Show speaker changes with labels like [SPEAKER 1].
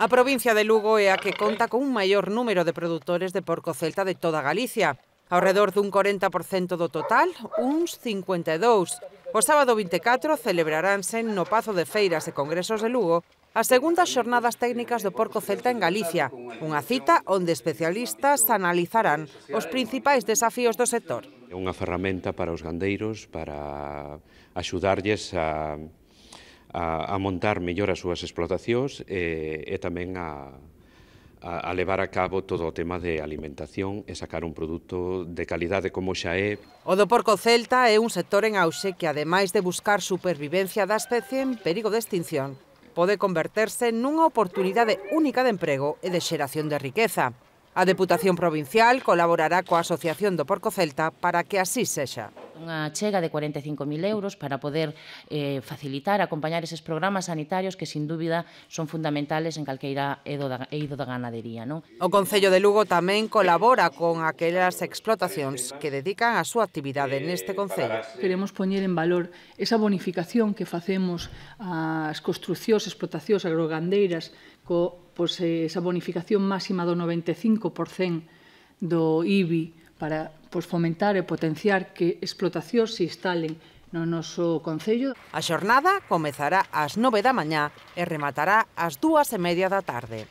[SPEAKER 1] A provincia de Lugo é a que conta con un maior número de produtores de porco celta de toda Galicia, ao redor dun 40% do total, uns 52. O sábado 24 celebraránse no Pazo de Feiras e Congresos de Lugo as segundas xornadas técnicas do porco celta en Galicia, unha cita onde especialistas analizarán os principais desafíos do sector.
[SPEAKER 2] É unha ferramenta para os gandeiros, para axudarlles a a, a montar mellor as súas explotacións e, eh, e tamén a, a, a levar a cabo todo o tema de alimentación e sacar un produto de calidade como xa é.
[SPEAKER 1] O do porco celta é un sector en auxe que, ademais de buscar supervivencia da especie en perigo de extinción, pode converterse nunha oportunidade única de emprego e de xeración de riqueza. A Deputación Provincial colaborará coa Asociación do Porco Celta para que así sexa unha chega de 45.000
[SPEAKER 3] euros para poder eh, facilitar, acompañar eses programas sanitarios que, sin dúbida, son fundamentales en calqueira eido da, eido da ganadería. Non?
[SPEAKER 1] O Concello de Lugo tamén colabora con aquelas explotacións que dedican a súa actividade neste Concello.
[SPEAKER 4] Queremos poñer en valor esa bonificación que facemos ás construcións, explotacións agrogandeiras co pois, esa bonificación máxima do 95% do IBI para pois, fomentar e potenciar que explotacións se instalen no noso Concello. A
[SPEAKER 1] xornada comezará ás 9 da mañá e rematará ás dúas e media da tarde.